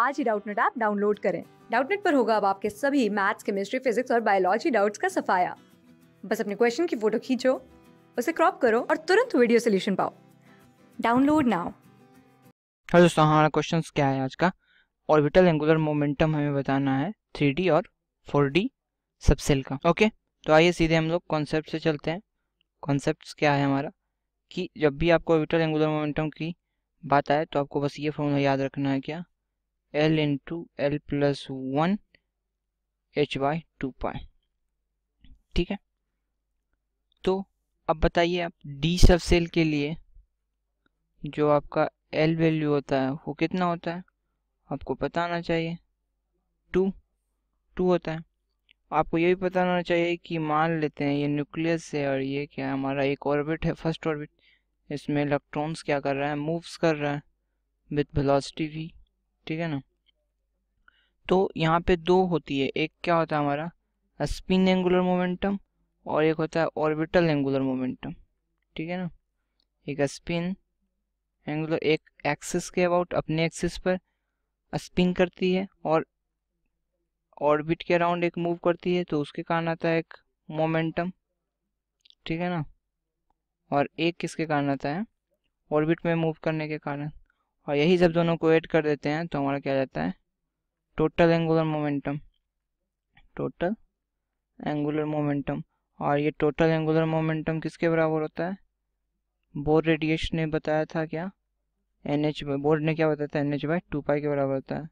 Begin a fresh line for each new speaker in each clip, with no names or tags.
आज ही Doubtnut app download करें डाउटनेट पर होगा अब आपके सभी मैथ्स केमिस्ट्री फिजिक्स और बायोलॉजी डाउट्स का सफाया बस अपने क्वेश्चन की फोटो खींचो उसे क्रॉप करो और तुरंत वीडियो सोल्यूशन पाओ डाउनलोड नाउ
हाँ दोस्तों हमारा क्वेश्चन क्या है आज का ऑर्बिटल एंगुलर मोमेंटम हमें बताना है थ्री और फोर डी सबसेल का ओके तो आइए सीधे हम लोग कॉन्सेप्ट से चलते हैं कॉन्सेप्ट क्या है हमारा कि जब भी आपको ऑर्बिटल एंगुलर मोमेंटम की बात आए तो आपको बस ये फॉर्मूला याद रखना है क्या L two L plus one h by two pi ठीक है तो अब बताइए आप डी सब सेल के लिए जो आपका एल वैल्यू होता है वो कितना होता है आपको पता होना चाहिए टू टू होता है आपको ये भी पता होना चाहिए कि मान लेते हैं ये न्यूक्लियस है और ये क्या है हमारा एक ऑर्बिट है फर्स्ट ऑर्बिट इसमें इलेक्ट्रॉन्स क्या कर रहा है मूव्स कर रहा है विथ वेलोसिटी भी ठीक है ना तो यहाँ पे दो होती है एक क्या होता है हमारा स्पिन एंगुलर मोमेंटम और एक होता है ऑर्बिटल एंगुलर मोमेंटम ठीक है ना एक स्पिन एंगुलर एक एक्सिस के अबाउट अपने एक्सिस पर स्पिन करती है और ऑर्बिट के अराउंड एक मूव करती है तो उसके कारण आता है एक मोमेंटम ठीक है ना और एक किसके कारण आता है ऑर्बिट में मूव करने के कारण और यही सब दोनों को ऐड कर देते हैं तो हमारा क्या जाता है total angular momentum total angular momentum और ये टोटल एंगुलर मोमेंटम किसके बराबर होता है बोर रेडिएशन ने बताया था क्या एन एच बोर्ड ने क्या बताया था n h by two pi के बराबर होता है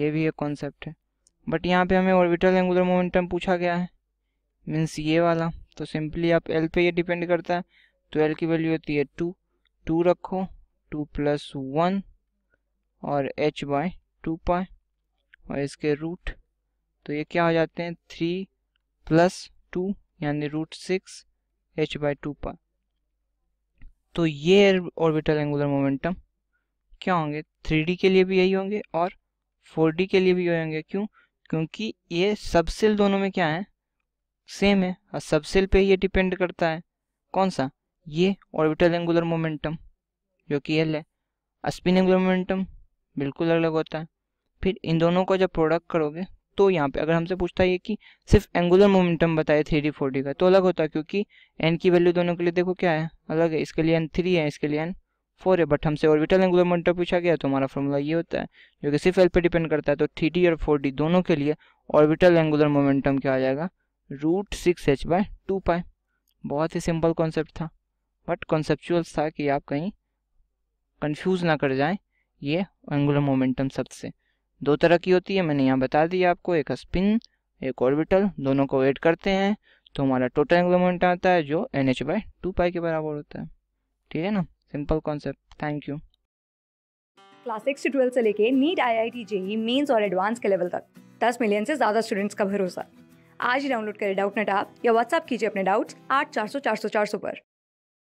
ये भी एक कॉन्सेप्ट है बट यहाँ पे हमें ऑर्बिटल एंगुलर मोमेंटम पूछा गया है मीन्स ये वाला तो सिंपली आप एल पे ये डिपेंड करता है तो एल की वैल्यू होती है टू टू रखो टू प्लस वन और एच बाय टू पाए और इसके रूट तो ये क्या हो जाते हैं थ्री प्लस टू यानी root six h by two pi तो ये ऑर्बिटल एंगुलर मोमेंटम क्या होंगे थ्री के लिए भी यही होंगे और फोर के लिए भी यही होंगे क्यों क्योंकि ये सबसेल दोनों में क्या है सेम है और सबसेल पे ये डिपेंड करता है कौन सा ये ऑर्बिटल एंगुलर मोमेंटम जो कि एल है स्पिनिंग मोमेंटम बिल्कुल अलग होता है फिर इन दोनों को जब प्रोडक्ट करोगे तो यहाँ पे अगर हमसे पूछता है कि सिर्फ एंगुलर मोमेंटम बताए थ्री डी फोर डी का तो अलग होता है क्योंकि एन की वैल्यू दोनों के लिए देखो क्या है अलग है इसके लिए एन थ्री है इसके लिए एन फोर है बट हमसे ऑर्बिटल एंगुलर मोमेंटम पूछा गया तो हमारा फॉर्मूला ये होता है जो कि सिर्फ एल पे डिपेंड करता है तो थ्री डी और फोर डी दोनों के लिए ऑर्बिटल एंगुलर मोमेंटम क्या आ जाएगा root six h by two pi बहुत ही सिंपल कॉन्सेप्ट था बट कॉन्सेप्चुअल था कि आप कहीं कंफ्यूज ना कर जाएं ये एंगुलर मोमेंटम शब्द से दो तरह की होती है मैंने यहाँ बता दिया आपको एक स्पिन एक ऑर्बिटल दोनों को एड करते हैं तो हमारा टोटल एंगुलर मोमेंटम आता है जो n h by two pi के बराबर होता है ठीक है ना simple concept thank you
class six से ट्वेल्थ से लेके NEET I I T JEE mains और एडवांस के लेवल तक दस मिलियन से ज़्यादा स्टूडेंट्स का भरोसा आज ही डाउनलोड करें डाउट नेट आप या व्हाट्सअप कीजिए अपने डाउट्स आठ चार सौ चार सौ चार सौ पर